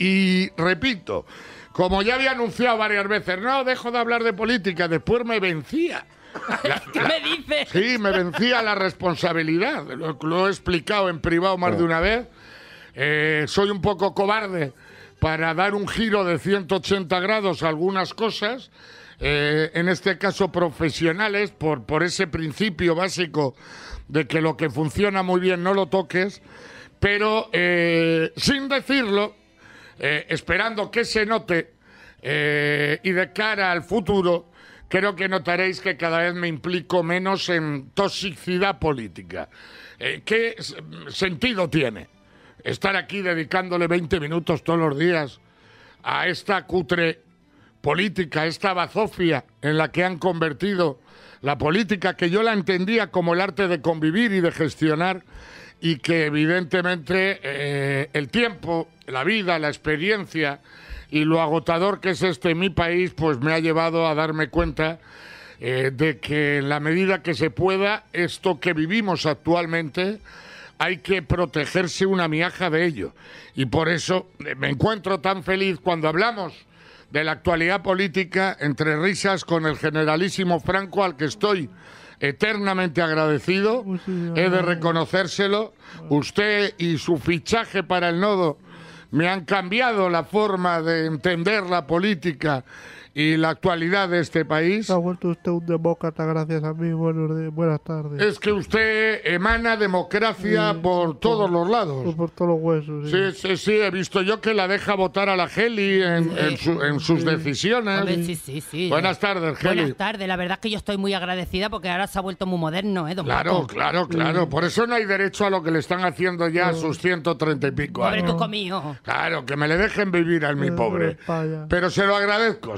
Y repito, como ya había anunciado varias veces, no, dejo de hablar de política, después me vencía. ¿Qué me dices? Sí, me vencía la responsabilidad. Lo, he explicado en privado más de una vez. Eh, soy un poco cobarde para dar un giro de 180 grados a algunas cosas, eh, en este caso profesionales, por, por ese principio básico de que lo que funciona muy bien no lo toques, pero eh, sin decirlo, eh, esperando que se note eh, y de cara al futuro, creo que notaréis que cada vez me implico menos en toxicidad política. Eh, ¿Qué sentido tiene estar aquí dedicándole 20 minutos todos los días a esta cutre política, esta bazofia en la que han convertido la política, que yo la entendía como el arte de convivir y de gestionar y que evidentemente eh, el tiempo, la vida, la experiencia y lo agotador que es este mi país, pues me ha llevado a darme cuenta eh, de que en la medida que se pueda, esto que vivimos actualmente, hay que protegerse una miaja de ello. Y por eso eh, me encuentro tan feliz cuando hablamos de la actualidad política entre risas con el generalísimo Franco al que estoy eternamente agradecido. He de reconocérselo. Usted y su fichaje para el nodo me han cambiado la forma de entender la política y la actualidad de este país. ha vuelto usted un demócrata gracias a mí. Buenos buenas tardes. Es que usted emana democracia por todos los lados. Por todos los huesos. Sí. sí. sí, He visto yo que la deja votar a la Geli en, en, sus decisiones. sí, sí, sí. Buenas tardes, Geli. Buenas tardes. La verdad es que yo estoy muy agradecida porque ahora se ha vuelto muy moderno, ¿eh, don Claro, claro, claro. Por eso no hay derecho a lo que le están haciendo ya a sus 130 y pico años. Pobre conmigo. Claro, que me le dejen vivir al mi pobre. Pero se lo agradezco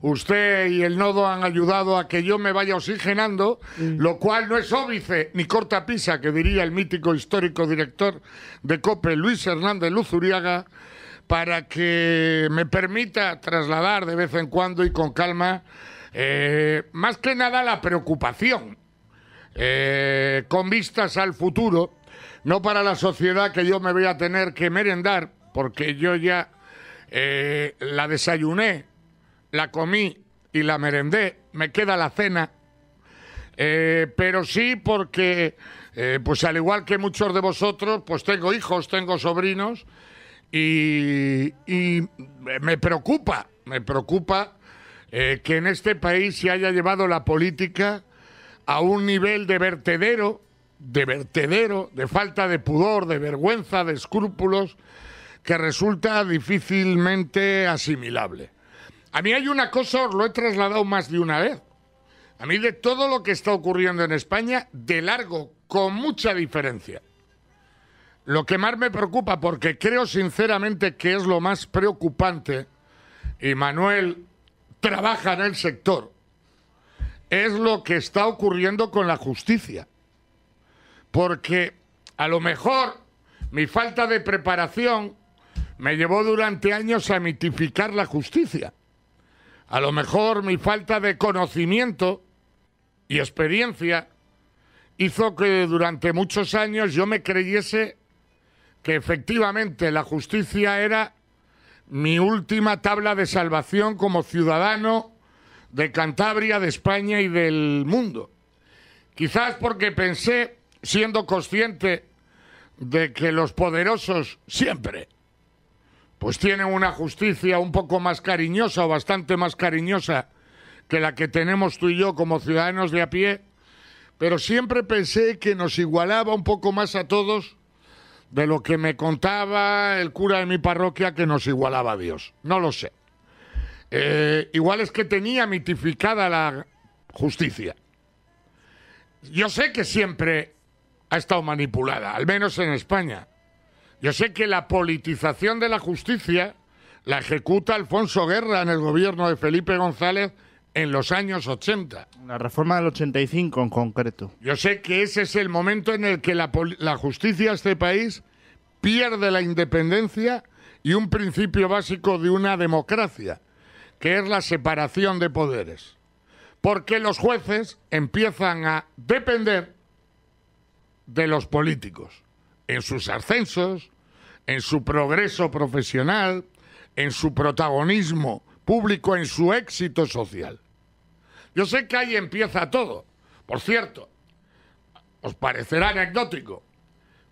Usted y el nodo han ayudado a que yo me vaya oxigenando, lo cual no es óbice ni corta pisa, que diría el mítico histórico director de COPE, Luis Hernández Luzuriaga, para que me permita trasladar de vez en cuando y con calma, eh, más que nada la preocupación, eh, con vistas al futuro, no para la sociedad que yo me voy a tener que merendar, porque yo ya eh, la desayuné la comí y la merendé, me queda la cena, eh, pero sí porque, eh, pues al igual que muchos de vosotros, pues tengo hijos, tengo sobrinos y, me preocupa, me preocupa eh, que en este país se haya llevado la política a un nivel de vertedero, de vertedero, de falta de pudor, de vergüenza, de escrúpulos, que resulta difícilmente asimilable. A mí hay una cosa, os lo he trasladado más de una vez. A mí de todo lo que está ocurriendo en España, de largo, con mucha diferencia. Lo que más me preocupa, porque creo sinceramente que es lo más preocupante, y Manuel trabaja en el sector, es lo que está ocurriendo con la justicia. Porque a lo mejor mi falta de preparación me llevó durante años a mitificar la justicia. A lo mejor mi falta de conocimiento y experiencia hizo que durante muchos años yo me creyese que efectivamente la justicia era mi última tabla de salvación como ciudadano de Cantabria, de España y del mundo. Quizás porque pensé, siendo consciente de que los poderosos siempre pues tienen una justicia un poco más cariñosa o bastante más cariñosa que la que tenemos tú y yo como ciudadanos de a pie, pero siempre pensé que nos igualaba un poco más a todos de lo que me contaba el cura de mi parroquia que nos igualaba a Dios. No lo sé. Eh, igual es que tenía mitificada la justicia. Yo sé que siempre ha estado manipulada, al menos en España. Yo sé que la politización de la justicia la ejecuta Alfonso Guerra en el gobierno de Felipe González en los años 80. La reforma del 85 en concreto. Yo sé que ese es el momento en el que la, justicia de este país pierde la independencia y un principio básico de una democracia, que es la separación de poderes. Porque los jueces empiezan a depender de los políticos en sus ascensos, en su progreso profesional, en su protagonismo público, en su éxito social. Yo sé que ahí empieza todo. Por cierto, os parecerá anecdótico,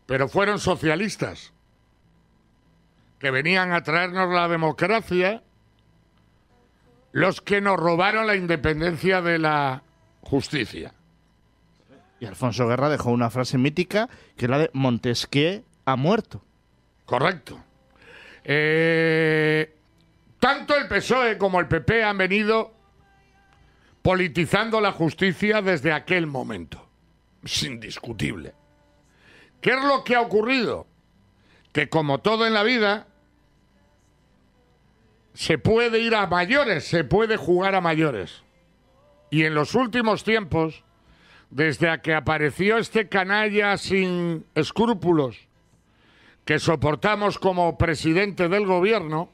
pero fueron socialistas que venían a traernos la democracia los que nos robaron la independencia de la justicia. Y Alfonso Guerra dejó una frase mítica que es la de Montesquieu ha muerto. Correcto. Eh, tanto el PSOE como el PP han venido politizando la justicia desde aquel momento. Es indiscutible. ¿Qué es lo que ha ocurrido? Que como todo en la vida, se puede ir a mayores, se puede jugar a mayores. Y en los últimos tiempos, desde que apareció este canalla sin escrúpulos, que soportamos como presidente del gobierno,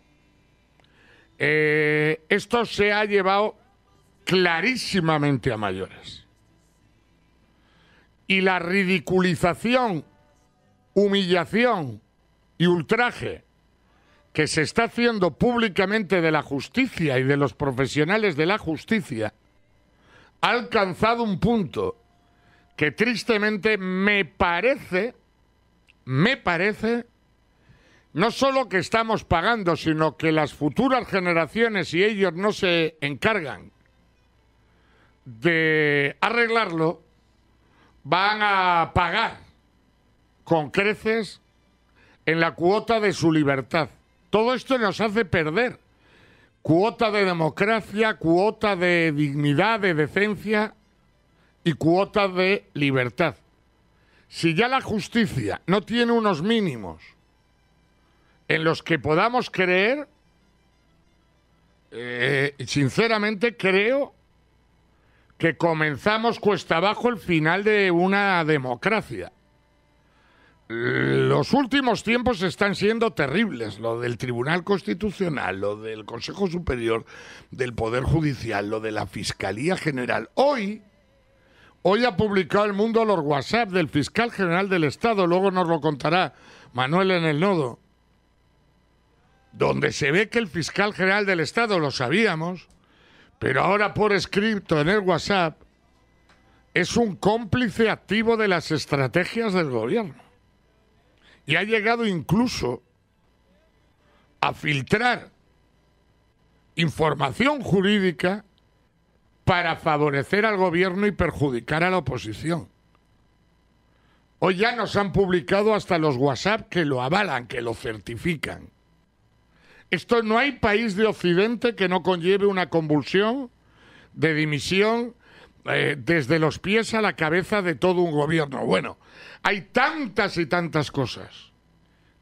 eh, esto se ha llevado clarísimamente a mayores. Y la ridiculización, humillación y ultraje que se está haciendo públicamente de la justicia y de los profesionales de la justicia ha alcanzado un punto que tristemente me parece me parece no solo que estamos pagando, sino que las futuras generaciones si ellos no se encargan de arreglarlo, van a pagar con creces en la cuota de su libertad. Todo esto nos hace perder cuota de democracia, cuota de dignidad, de decencia y cuota de libertad si ya la justicia no tiene unos mínimos en los que podamos creer, eh, sinceramente creo que comenzamos cuesta abajo el final de una democracia. Los últimos tiempos están siendo terribles, lo del Tribunal Constitucional, lo del Consejo Superior del Poder Judicial, lo de la Fiscalía General. Hoy, Hoy ha publicado el mundo los WhatsApp del fiscal general del Estado, luego nos lo contará Manuel en el nodo, donde se ve que el fiscal general del Estado, lo sabíamos, pero ahora por escrito en el WhatsApp, es un cómplice activo de las estrategias del gobierno. Y ha llegado incluso a filtrar información jurídica para favorecer al gobierno y perjudicar a la oposición. Hoy ya nos han publicado hasta los WhatsApp que lo avalan, que lo certifican. Esto no hay país de Occidente que no conlleve una convulsión de dimisión eh, desde los pies a la cabeza de todo un gobierno. Bueno, hay tantas y tantas cosas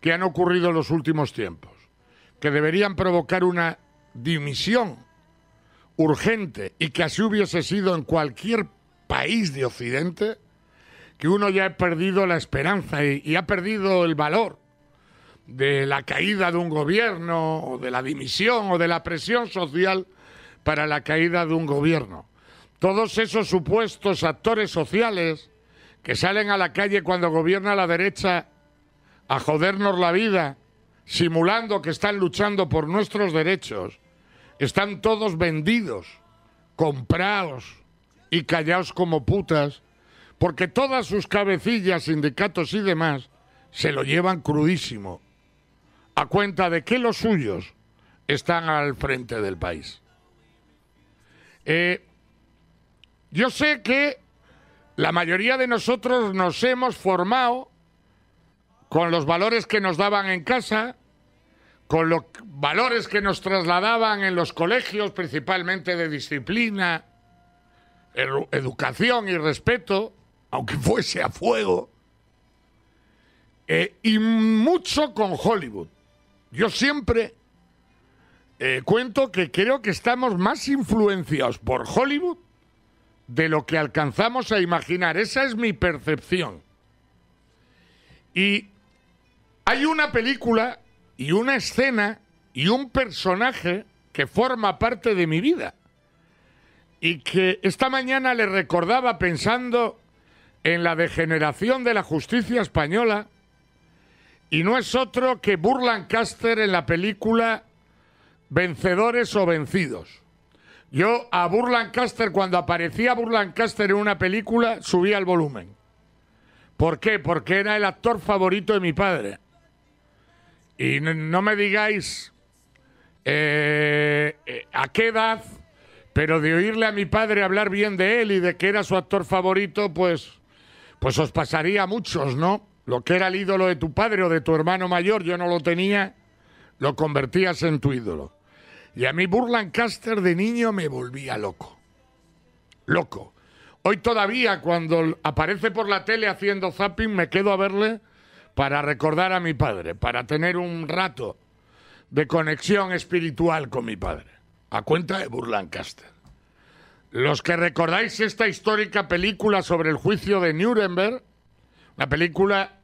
que han ocurrido en los últimos tiempos que deberían provocar una dimisión urgente y que así hubiese sido en cualquier país de Occidente, que uno ya ha perdido la esperanza y, ha perdido el valor de la caída de un gobierno o de la dimisión o de la presión social para la caída de un gobierno. Todos esos supuestos actores sociales que salen a la calle cuando gobierna la derecha a jodernos la vida, simulando que están luchando por nuestros derechos, están todos vendidos, comprados y callados como putas, porque todas sus cabecillas, sindicatos y demás se lo llevan crudísimo, a cuenta de que los suyos están al frente del país. Eh, yo sé que la mayoría de nosotros nos hemos formado con los valores que nos daban en casa, con los valores que nos trasladaban en los colegios, principalmente de disciplina, educación y respeto, aunque fuese a fuego, eh, y mucho con Hollywood. Yo siempre eh, cuento que creo que estamos más influenciados por Hollywood de lo que alcanzamos a imaginar. Esa es mi percepción. Y hay una película y una escena y un personaje que forma parte de mi vida. Y que esta mañana le recordaba pensando en la degeneración de la justicia española y no es otro que Burlán Caster en la película Vencedores o Vencidos. Yo a Burlán Caster, cuando aparecía Burlán Caster en una película, subía el volumen. ¿Por qué? Porque era el actor favorito de mi padre. Y no, me digáis eh, eh, a qué edad, pero de oírle a mi padre hablar bien de él y de que era su actor favorito, pues, pues os pasaría a muchos, ¿no? Lo que era el ídolo de tu padre o de tu hermano mayor, yo no lo tenía, lo convertías en tu ídolo. Y a mí Burlan de niño me volvía loco. Loco. Hoy todavía cuando aparece por la tele haciendo zapping me quedo a verle para recordar a mi padre, para tener un rato de conexión espiritual con mi padre, a cuenta de Burlancaster. Los que recordáis esta histórica película sobre el juicio de Nuremberg, la película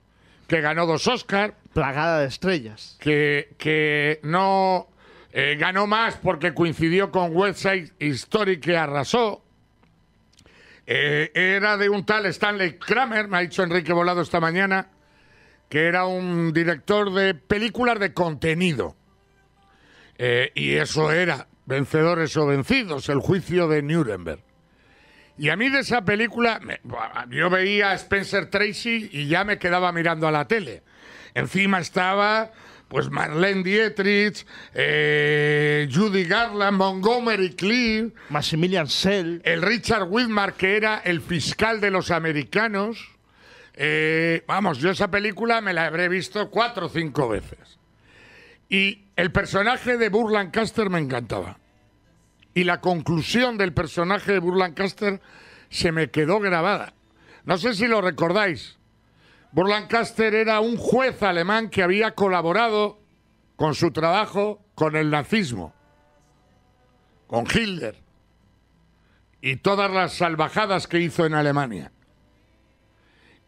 que ganó dos Oscars. Plagada de estrellas. Que, que no eh, ganó más porque coincidió con Website History que arrasó. Eh, era de un tal Stanley Kramer, me ha dicho Enrique Volado esta mañana, que era un director de películas de contenido. Eh, y eso era Vencedores o Vencidos, el juicio de Nuremberg. Y a mí de esa película, yo veía a Spencer Tracy y ya me quedaba mirando a la tele. Encima estaba pues Marlene Dietrich, eh, Judy Garland, Montgomery Clear, Maximilian Sell, el Richard Widmark, que era el fiscal de los americanos. Eh, vamos, yo esa película me la habré visto cuatro o cinco veces. Y el personaje de Burr Lancaster me encantaba. Y la conclusión del personaje de Burr Lancaster se me quedó grabada. No sé si lo recordáis. Burr Lancaster era un juez alemán que había colaborado con su trabajo con el nazismo, con Hitler y todas las salvajadas que hizo en Alemania.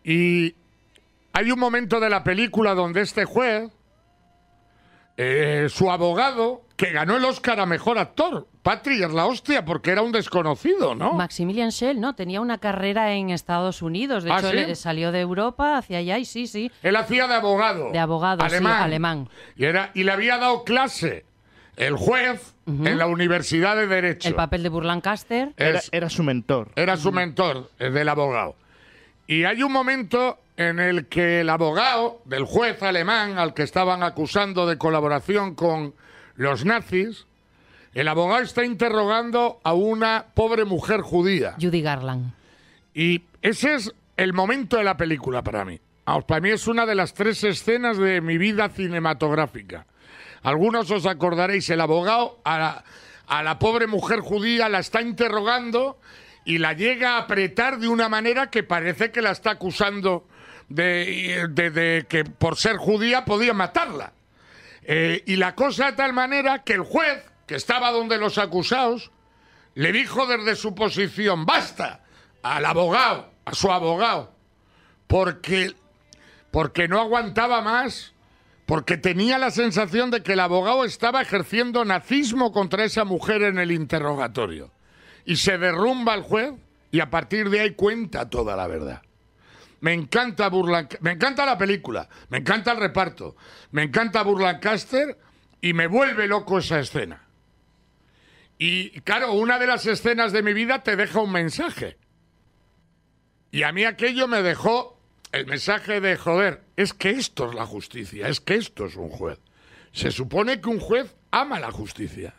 Y hay un momento de la película donde este juez, eh, su abogado, que ganó el Oscar a mejor actor, Patrick la hostia, porque era un desconocido, ¿no? Maximilian Schell, ¿no? Tenía una carrera en Estados Unidos. De ah, hecho, salió de Europa hacia allá y sí, sí. Él hacía de abogado. De abogado, alemán. Sí, alemán. Y, era, y le había dado clase el juez en la Universidad de Derecho. El papel de Burlancaster. Era, era su mentor. Era su mentor, el eh, del abogado. Y hay un momento en el que el abogado del juez alemán al que estaban acusando de colaboración con los nazis, el abogado está interrogando a una pobre mujer judía. Judy Garland. Y ese es el momento de la película para mí. Para mí es una de las tres escenas de mi vida cinematográfica. Algunos os acordaréis, el abogado a la, a la pobre mujer judía la está interrogando y la llega a apretar de una manera que parece que la está acusando de, que por ser judía podía matarla. Eh, y la cosa de tal manera que el juez, que estaba donde los acusados, le dijo desde su posición, basta, al abogado, a su abogado, porque, porque no aguantaba más, porque tenía la sensación de que el abogado estaba ejerciendo nazismo contra esa mujer en el interrogatorio y se derrumba el juez y a partir de ahí cuenta toda la verdad. Me encanta me encanta la película, me encanta el reparto, me encanta Burlancaster y me vuelve loco esa escena. Y claro, una de las escenas de mi vida te deja un mensaje. Y a mí aquello me dejó el mensaje de joder, es que esto es la justicia, es que esto es un juez. Se supone que un juez ama la justicia.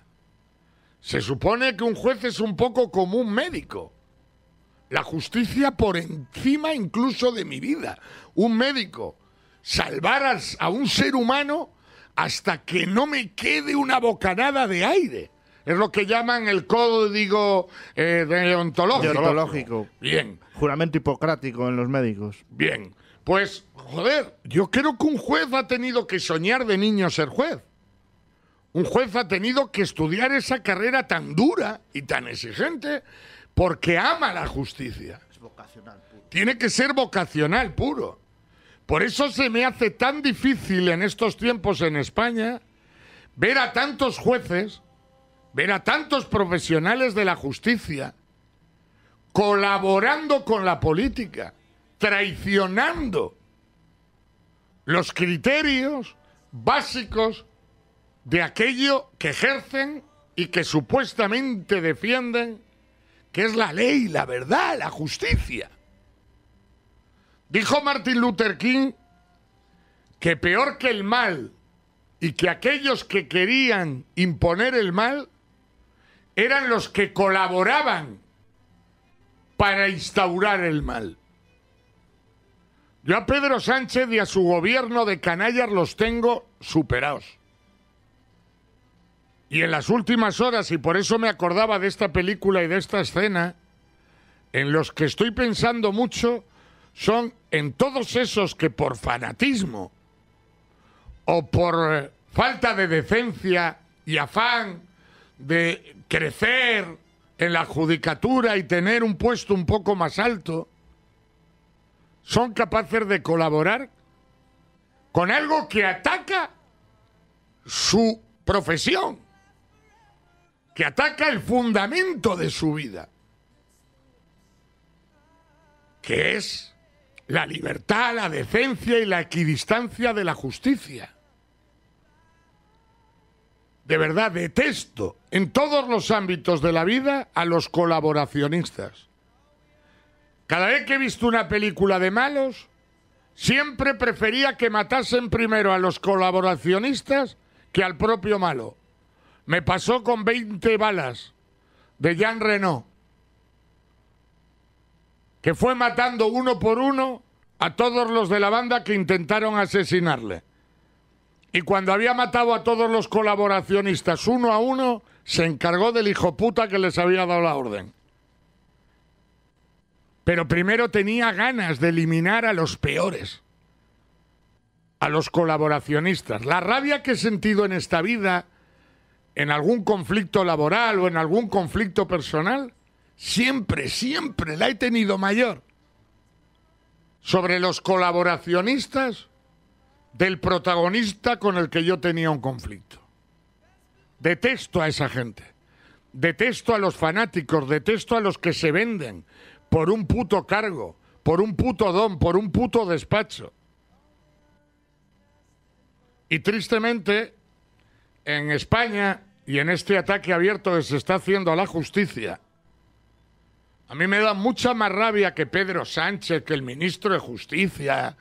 Se supone que un juez es un poco como un médico. La justicia por encima incluso de mi vida. Un médico. Salvar a un ser humano hasta que no me quede una bocanada de aire. Es lo que llaman el código eh, deontológico. deontológico. Bien. Juramento hipocrático en los médicos. Bien. Pues, joder, yo creo que un juez ha tenido que soñar de niño ser juez un juez ha tenido que estudiar esa carrera tan dura y tan exigente porque ama la justicia. Es vocacional Tiene que ser vocacional puro. Por eso se me hace tan difícil en estos tiempos en España ver a tantos jueces, ver a tantos profesionales de la justicia colaborando con la política, traicionando los criterios básicos de aquello que ejercen y que supuestamente defienden, que es la ley, la verdad, la justicia. Dijo Martin Luther King que peor que el mal y que aquellos que querían imponer el mal eran los que colaboraban para instaurar el mal. Yo a Pedro Sánchez y a su gobierno de canallas los tengo superados. Y en las últimas horas, y por eso me acordaba de esta película y de esta escena, en los que estoy pensando mucho son en todos esos que por fanatismo o por eh, falta de decencia y afán de crecer en la judicatura y tener un puesto un poco más alto, son capaces de colaborar con algo que ataca su profesión que ataca el fundamento de su vida, que es la libertad, la decencia y la equidistancia de la justicia. De verdad, detesto en todos los ámbitos de la vida a los colaboracionistas. Cada vez que he visto una película de malos, siempre prefería que matasen primero a los colaboracionistas que al propio malo. Me pasó con 20 balas de Jean Renault, que fue matando uno por uno a todos los de la banda que intentaron asesinarle. Y cuando había matado a todos los colaboracionistas uno a uno, se encargó del hijo puta que les había dado la orden. Pero primero tenía ganas de eliminar a los peores, a los colaboracionistas. La rabia que he sentido en esta vida en algún conflicto laboral o en algún conflicto personal, siempre, siempre la he tenido mayor sobre los colaboracionistas del protagonista con el que yo tenía un conflicto. Detesto a esa gente. Detesto a los fanáticos, detesto a los que se venden por un puto cargo, por un puto don, por un puto despacho. Y tristemente en España y en este ataque abierto que se está haciendo a la justicia, a mí me da mucha más rabia que Pedro Sánchez, que el ministro de Justicia,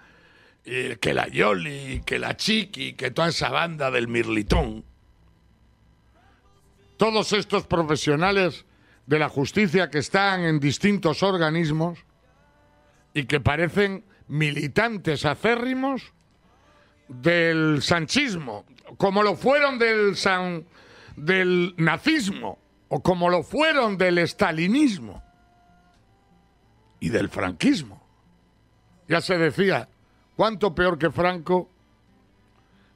que la Yoli, que la Chiqui, que toda esa banda del Mirlitón. Todos estos profesionales de la justicia que están en distintos organismos y que parecen militantes acérrimos del sanchismo, como lo fueron del, del nazismo o como lo fueron del estalinismo y del franquismo. Ya se decía, cuánto peor que Franco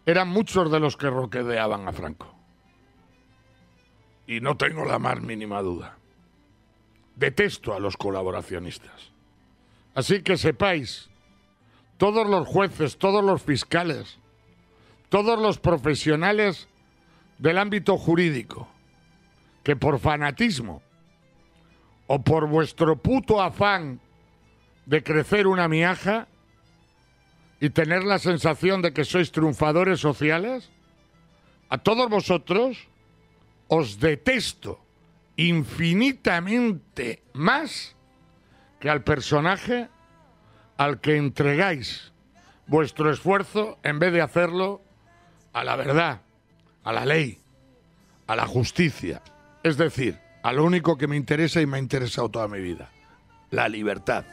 eran muchos de los que roquedeaban a Franco. Y no tengo la más mínima duda. Detesto a los colaboracionistas. Así que sepáis todos los jueces, todos los fiscales, todos los profesionales del ámbito jurídico, que por fanatismo o por vuestro puto afán de crecer una miaja y tener la sensación de que sois triunfadores sociales, a todos vosotros os detesto infinitamente más que al personaje al que entregáis vuestro esfuerzo en vez de hacerlo a la verdad, a la ley, a la justicia. Es decir, a lo único que me interesa y me ha interesado toda mi vida, la libertad.